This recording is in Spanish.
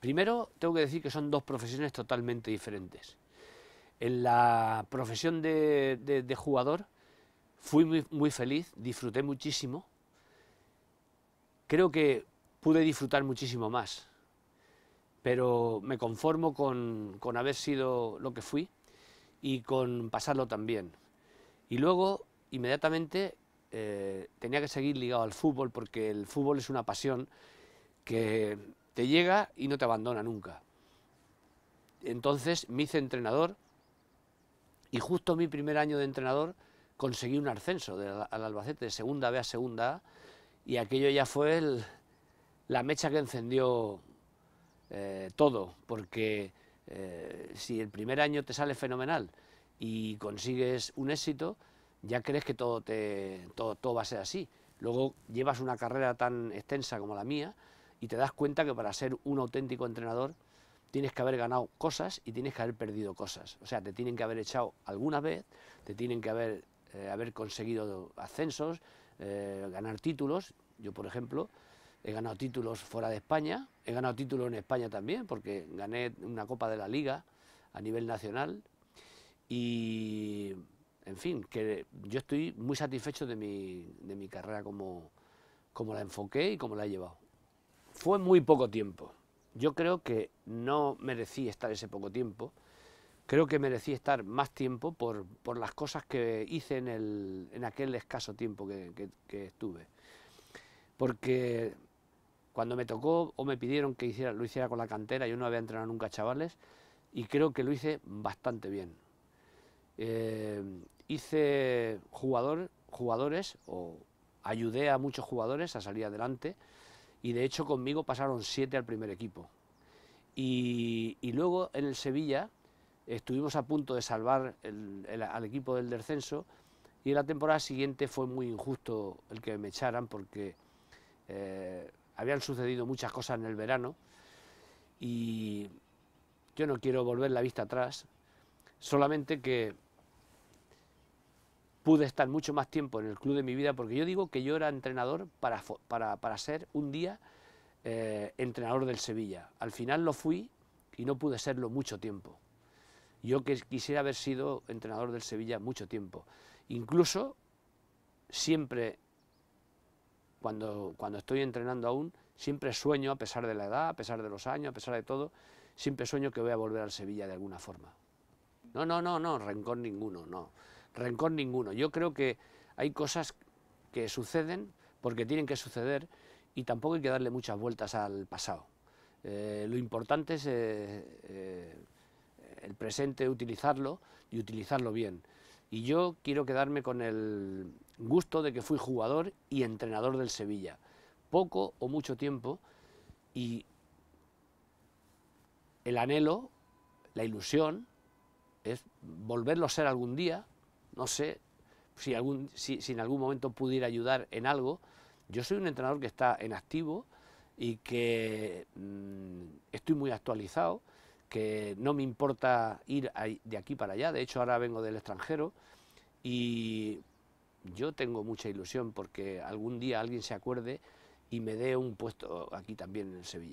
Primero, tengo que decir que son dos profesiones totalmente diferentes. En la profesión de, jugador fui muy, feliz, disfruté muchísimo. Creo que pude disfrutar muchísimo más, pero me conformo con, haber sido lo que fui y con pasarlo también. Y luego, inmediatamente, eh, tenía que seguir ligado al fútbol porque el fútbol es una pasión que te llega y no te abandona nunca. Entonces me hice entrenador y justo mi primer año de entrenador conseguí un ascenso al Albacete de segunda B a segunda A y aquello ya fue el, la mecha que encendió eh, todo, porque eh, si el primer año te sale fenomenal y consigues un éxito, ya crees que todo, te, todo, todo va a ser así. Luego llevas una carrera tan extensa como la mía, y te das cuenta que para ser un auténtico entrenador tienes que haber ganado cosas y tienes que haber perdido cosas. O sea, te tienen que haber echado alguna vez, te tienen que haber, eh, haber conseguido ascensos, eh, ganar títulos. Yo, por ejemplo, he ganado títulos fuera de España, he ganado títulos en España también, porque gané una Copa de la Liga a nivel nacional. Y, en fin, que yo estoy muy satisfecho de mi, de mi carrera como, como la enfoqué y como la he llevado. Fue muy poco tiempo. Yo creo que no merecí estar ese poco tiempo. Creo que merecí estar más tiempo por, las cosas que hice en, aquel escaso tiempo que, estuve. Porque cuando me tocó o me pidieron que hiciera, lo hiciera con la cantera, yo no había entrenado nunca chavales y creo que lo hice bastante bien. Eh, hice jugadores o ayudé a muchos jugadores a salir adelante y de hecho conmigo pasaron siete al primer equipo. Y, luego en el Sevilla estuvimos a punto de salvar al equipo del descenso y en la temporada siguiente fue muy injusto el que me echaran porque eh, habían sucedido muchas cosas en el verano y yo no quiero volver la vista atrás, solamente que pude estar mucho más tiempo en el club de mi vida, porque yo digo que yo era entrenador para, ser un día eh, entrenador del Sevilla. Al final lo fui y no pude serlo mucho tiempo. Yo que quisiera haber sido entrenador del Sevilla mucho tiempo. Incluso siempre, cuando, cuando estoy entrenando aún, siempre sueño, a pesar de la edad, a pesar de los años, a pesar de todo, siempre sueño que voy a volver al Sevilla de alguna forma. No, no, no, no, rencor ninguno, no rencor ninguno. Yo creo que hay cosas que suceden porque tienen que suceder y tampoco hay que darle muchas vueltas al pasado. Eh, lo importante es eh, eh, el presente, utilizarlo y utilizarlo bien. Y yo quiero quedarme con el gusto de que fui jugador y entrenador del Sevilla. Poco o mucho tiempo y el anhelo, la ilusión, es volverlo a ser algún día, no sé si, en algún momento pudiera ayudar en algo. Yo soy un entrenador que está en activo y que mm, estoy muy actualizado, que no me importa ir de aquí para allá, de hecho ahora vengo del extranjero y yo tengo mucha ilusión porque algún día alguien se acuerde y me dé un puesto aquí también en Sevilla.